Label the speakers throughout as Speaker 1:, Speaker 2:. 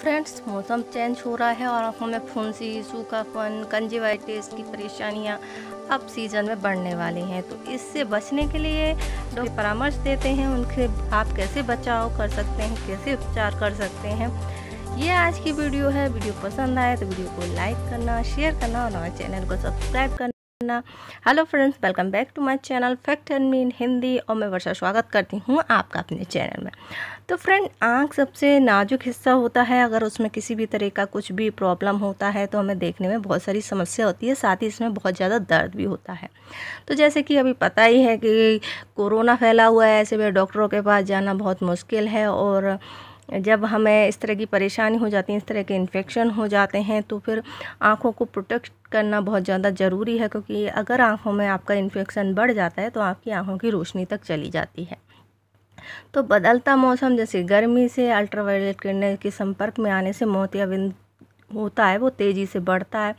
Speaker 1: friends मौसम change हो रहा है और आँखों हमें फुंसी सूखापन कंजीवाइटिस की परेशानियाँ अब सीज़न में बढ़ने वाली हैं तो इससे बचने के लिए डॉक्टर परामर्श देते हैं उनके आप कैसे बचाव कर सकते हैं कैसे उपचार कर सकते हैं ये आज की वीडियो है वीडियो पसंद आए तो वीडियो को लाइक करना शेयर करना और हमारे चैनल को सब्सक्राइब करना hello friends welcome back to my channel fact and mean Hindi और मैं वर्षा स्वागत करती हूँ आपका अपने चैनल में तो फ्रेंड आँख सबसे नाजुक हिस्सा होता है अगर उसमें किसी भी तरह का कुछ भी प्रॉब्लम होता है तो हमें देखने में बहुत सारी समस्या होती है साथ ही इसमें बहुत ज़्यादा दर्द भी होता है तो जैसे कि अभी पता ही है कि कोरोना फैला हुआ है ऐसे में डॉक्टरों के पास जाना बहुत मुश्किल है और जब हमें इस तरह की परेशानी हो जाती है इस तरह के इन्फेक्शन हो जाते हैं तो फिर आँखों को प्रोटेक्ट करना बहुत ज़्यादा ज़रूरी है क्योंकि अगर आँखों में आपका इन्फेक्शन बढ़ जाता है तो आपकी आँखों की रोशनी तक चली जाती है तो बदलता मौसम जैसे गर्मी से अल्ट्रावायलेट किरणें के संपर्क में आने से मोतियाबिंद होता है वो तेज़ी से बढ़ता है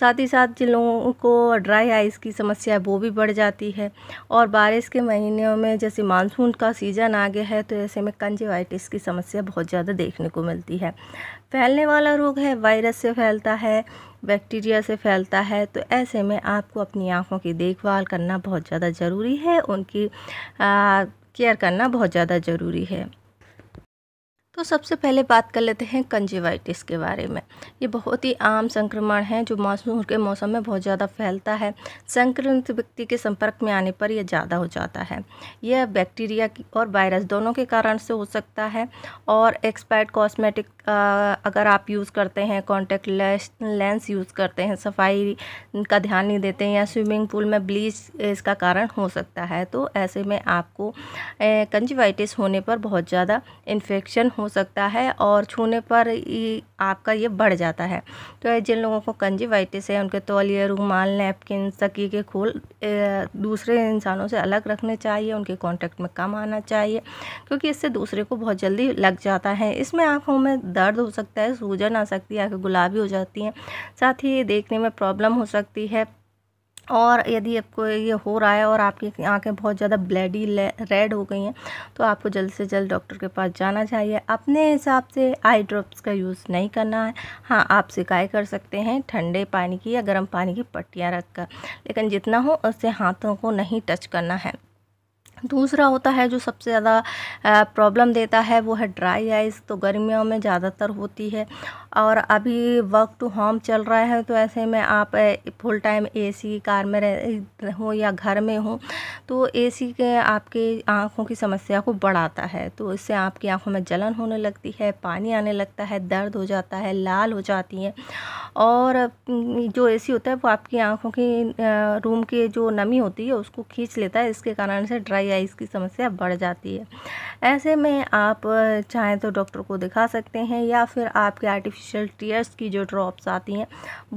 Speaker 1: साथ ही साथ जिन लोगों को ड्राई आइस की समस्या है वो भी बढ़ जाती है और बारिश के महीनों में जैसे मानसून का सीज़न आ गया है तो ऐसे में कंजवाइटिस की समस्या बहुत ज़्यादा देखने को मिलती है फैलने वाला रोग है वायरस से फैलता है बैक्टीरिया से फैलता है तो ऐसे में आपको अपनी आँखों की देखभाल करना बहुत ज़्यादा ज़रूरी है उनकी केयर करना बहुत ज़्यादा ज़रूरी है तो सबसे पहले बात कर लेते हैं कंजीवाइटिस के बारे में ये बहुत ही आम संक्रमण है जो मानसून के मौसम में बहुत ज़्यादा फैलता है संक्रमित व्यक्ति के संपर्क में आने पर यह ज़्यादा हो जाता है यह बैक्टीरिया और वायरस दोनों के कारण से हो सकता है और एक्सपायर्ड कॉस्मेटिक अगर आप यूज़ करते हैं कॉन्टेक्ट लेंस यूज़ करते हैं सफाई का ध्यान नहीं देते हैं या स्विमिंग पूल में ब्लीच इसका कारण हो सकता है तो ऐसे में आपको कंजीवाइटिस होने पर बहुत ज़्यादा इन्फेक्शन हो सकता है और छूने पर आपका ये बढ़ जाता है तो जिन लोगों को कंजीवाइटिस है उनके तौलिए रुमाल नैपकिन सकी के खोल दूसरे इंसानों से अलग रखने चाहिए उनके कॉन्टैक्ट में कम आना चाहिए क्योंकि इससे दूसरे को बहुत जल्दी लग जाता है इसमें आँखों में दर्द हो सकता है सूजन आ सकती है आँखें गुलाबी हो जाती हैं साथ ही ये देखने में प्रॉब्लम हो सकती है और यदि आपको ये हो रहा है और आपकी आंखें बहुत ज़्यादा ब्लैडी रेड हो गई हैं तो आपको जल्द से जल्द डॉक्टर के पास जाना चाहिए अपने हिसाब से आई ड्रॉप्स का यूज़ नहीं करना है हाँ आप सिकाई कर सकते हैं ठंडे पानी की या गर्म पानी की पट्टियाँ रखकर लेकिन जितना हो उससे हाथों को नहीं टच करना है दूसरा होता है जो सबसे ज़्यादा प्रॉब्लम देता है वो है ड्राई आइज़ तो गर्मियों में ज़्यादातर होती है और अभी वर्क टू होम चल रहा है तो ऐसे में आप फुल टाइम एसी कार में रह हो या घर में हो तो एसी के आपके आँखों की समस्या को बढ़ाता है तो इससे आपकी आँखों में जलन होने लगती है पानी आने लगता है दर्द हो जाता है लाल हो जाती है और जो ए होता है वो आपकी आँखों की रूम की जो नमी होती है उसको खींच लेता है इसके कारण से ड्राई या इसकी समस्या बढ़ जाती है ऐसे में आप चाहें तो डॉक्टर को दिखा सकते हैं या फिर आपके आर्टिफिशियल टीयर्स की जो ड्रॉप्स आती हैं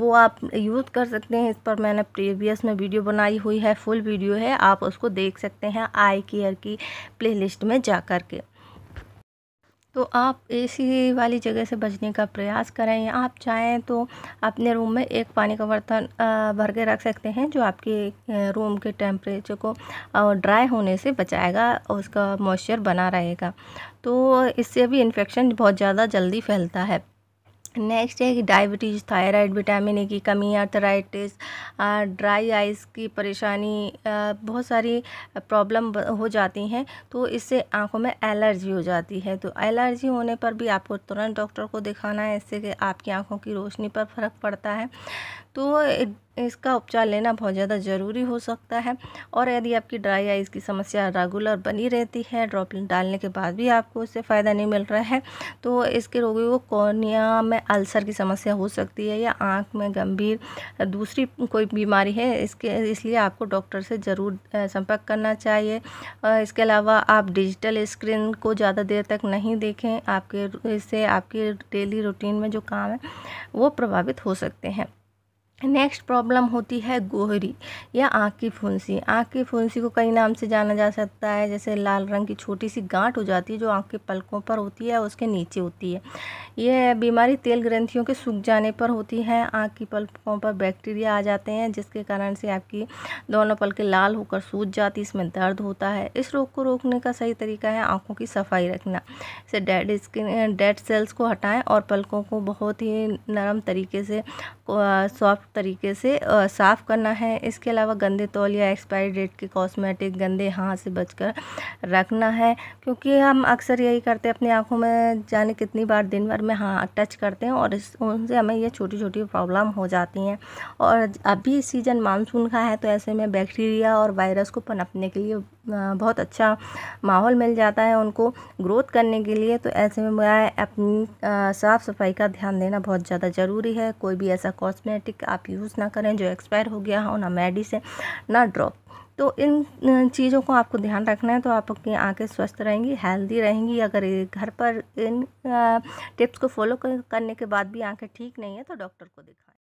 Speaker 1: वो आप यूज़ कर सकते हैं इस पर मैंने प्रीवियस में वीडियो बनाई हुई है फुल वीडियो है आप उसको देख सकते हैं आई केयर की प्लेलिस्ट में जा कर के तो आप ऐसी वाली जगह से बचने का प्रयास करें या आप चाहें तो अपने रूम में एक पानी का बर्तन भर के रख सकते हैं जो आपके रूम के टेम्परेचर को ड्राई होने से बचाएगा और उसका मॉइस्चर बना रहेगा तो इससे भी इन्फेक्शन बहुत ज़्यादा जल्दी फैलता है नेक्स्ट है कि डायबिटीज़ थायराइड विटामिन ए की कमी अर्थराइटिस ड्राई आइस की परेशानी बहुत सारी प्रॉब्लम हो जाती हैं तो इससे आंखों में एलर्जी हो जाती है तो एलर्जी होने पर भी आपको तुरंत डॉक्टर को दिखाना है इससे कि आपकी आंखों की रोशनी पर फ़र्क पड़ता है तो इसका उपचार लेना बहुत ज़्यादा ज़रूरी हो सकता है और यदि आपकी ड्राई आइज़ की समस्या रेगुलर बनी रहती है ड्रॉपलेट डालने के बाद भी आपको उससे फ़ायदा नहीं मिल रहा है तो इसके रोगी को कॉर्निया में अल्सर की समस्या हो सकती है या आँख में गंभीर दूसरी कोई बीमारी है इसके इसलिए आपको डॉक्टर से ज़रूर संपर्क करना चाहिए इसके अलावा आप डिजिटल स्क्रीन को ज़्यादा देर तक नहीं देखें आपके इससे आपके डेली रूटीन में जो काम है वो प्रभावित हो सकते हैं नेक्स्ट प्रॉब्लम होती है गोहरी या आँख की फुंसी आँख की फुंसी को कई नाम से जाना जा सकता है जैसे लाल रंग की छोटी सी गांठ हो जाती है जो आँख के पलकों पर होती है और उसके नीचे होती है यह बीमारी तेल ग्रंथियों के सूख जाने पर होती है आँख की पलकों पर बैक्टीरिया आ जाते हैं जिसके कारण से आपकी दोनों पलकें लाल होकर सूझ जाती इसमें दर्द होता है इस रोग को रोकने का सही तरीका है आँखों की सफाई रखना इसे डेड स्किन डेड सेल्स को हटाएँ और पलकों को बहुत ही नरम तरीके से सॉफ्ट तरीके से साफ़ करना है इसके अलावा गंदे तौल या एक्सपायरी डेट के कॉस्मेटिक गंदे हाथ से बचकर रखना है क्योंकि हम अक्सर यही करते हैं अपनी आँखों में जाने कितनी बार दिन भर में हाँ टच करते हैं और इस उनसे हमें ये छोटी छोटी प्रॉब्लम हो जाती हैं और अभी सीज़न मानसून का है तो ऐसे में बैक्टीरिया और वायरस को पनपने के लिए बहुत अच्छा माहौल मिल जाता है उनको ग्रोथ करने के लिए तो ऐसे में मैं अपनी साफ़ सफाई का ध्यान देना बहुत ज़्यादा ज़रूरी है कोई भी ऐसा कॉस्मेटिक आप यूज़ ना करें जो एक्सपायर हो गया हो ना मेडिसिन ना ड्रॉप तो इन चीज़ों को आपको ध्यान रखना है तो आपकी आंखें स्वस्थ रहेंगी हेल्दी रहेंगी अगर घर पर इन टिप्स को फॉलो करने के बाद भी आंखें ठीक नहीं है तो डॉक्टर को दिखा